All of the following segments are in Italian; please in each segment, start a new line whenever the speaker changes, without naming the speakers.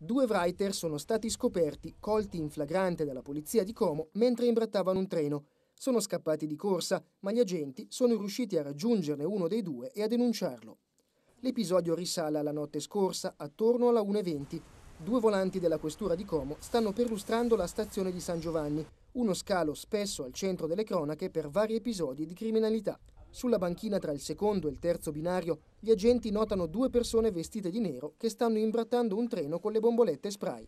Due writer sono stati scoperti, colti in flagrante dalla polizia di Como, mentre imbrattavano un treno. Sono scappati di corsa, ma gli agenti sono riusciti a raggiungerne uno dei due e a denunciarlo. L'episodio risale alla notte scorsa, attorno alla 1.20. Due volanti della questura di Como stanno perlustrando la stazione di San Giovanni, uno scalo spesso al centro delle cronache per vari episodi di criminalità. Sulla banchina tra il secondo e il terzo binario, gli agenti notano due persone vestite di nero che stanno imbrattando un treno con le bombolette spray.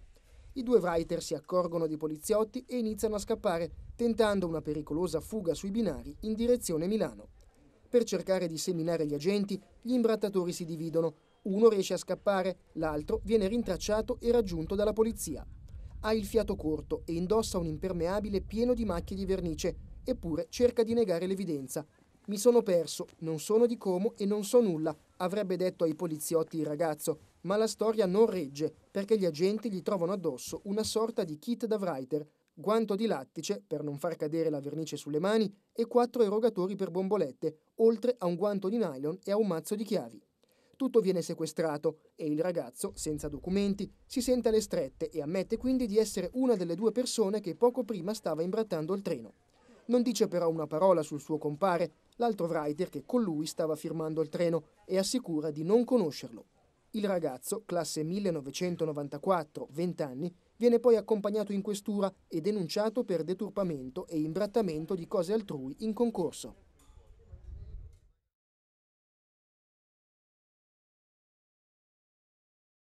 I due writer si accorgono dei poliziotti e iniziano a scappare, tentando una pericolosa fuga sui binari in direzione Milano. Per cercare di seminare gli agenti, gli imbrattatori si dividono. Uno riesce a scappare, l'altro viene rintracciato e raggiunto dalla polizia. Ha il fiato corto e indossa un impermeabile pieno di macchie di vernice, eppure cerca di negare l'evidenza, mi sono perso, non sono di Como e non so nulla, avrebbe detto ai poliziotti il ragazzo, ma la storia non regge perché gli agenti gli trovano addosso una sorta di kit da writer, guanto di lattice per non far cadere la vernice sulle mani e quattro erogatori per bombolette, oltre a un guanto di nylon e a un mazzo di chiavi. Tutto viene sequestrato e il ragazzo, senza documenti, si sente alle strette e ammette quindi di essere una delle due persone che poco prima stava imbrattando il treno. Non dice però una parola sul suo compare l'altro writer che con lui stava firmando il treno e assicura di non conoscerlo. Il ragazzo, classe 1994, 20 anni, viene poi accompagnato in questura e denunciato per deturpamento e imbrattamento di cose altrui in concorso.